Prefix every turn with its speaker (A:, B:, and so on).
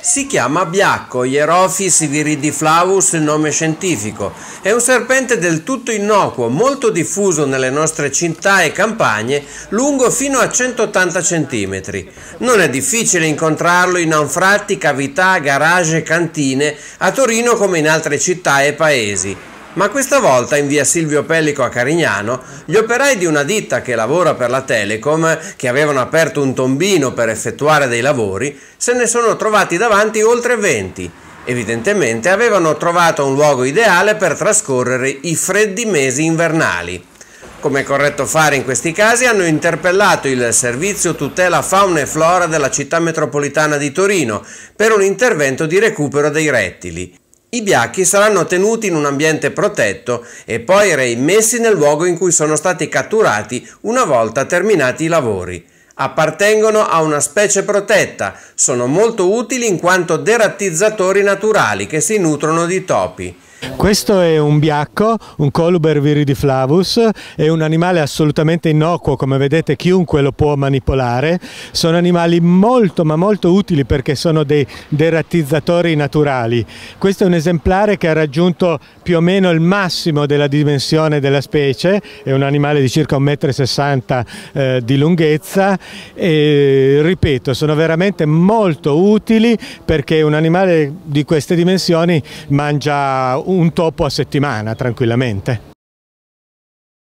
A: Si chiama Biacco Hierophis viridiflavus, il nome scientifico. È un serpente del tutto innocuo, molto diffuso nelle nostre città e campagne, lungo fino a 180 cm. Non è difficile incontrarlo in anfratti, cavità, garage e cantine, a Torino come in altre città e paesi. Ma questa volta in via Silvio Pellico a Carignano, gli operai di una ditta che lavora per la Telecom, che avevano aperto un tombino per effettuare dei lavori, se ne sono trovati davanti oltre 20. Evidentemente avevano trovato un luogo ideale per trascorrere i freddi mesi invernali. Come è corretto fare in questi casi, hanno interpellato il Servizio Tutela Fauna e Flora della città metropolitana di Torino per un intervento di recupero dei rettili. I biacchi saranno tenuti in un ambiente protetto e poi reimmessi nel luogo in cui sono stati catturati una volta terminati i lavori. Appartengono a una specie protetta, sono molto utili in quanto derattizzatori naturali che si nutrono di topi. Questo è
B: un biacco, un coluber viridiflavus, è un animale assolutamente innocuo, come vedete chiunque lo può manipolare. Sono animali molto ma molto utili perché sono dei derattizzatori naturali. Questo è un esemplare che ha raggiunto più o meno il massimo della dimensione della specie, è un animale di circa 1,60 m eh, di lunghezza e ripeto, sono veramente molto utili perché un animale di queste dimensioni mangia un un topo a settimana tranquillamente.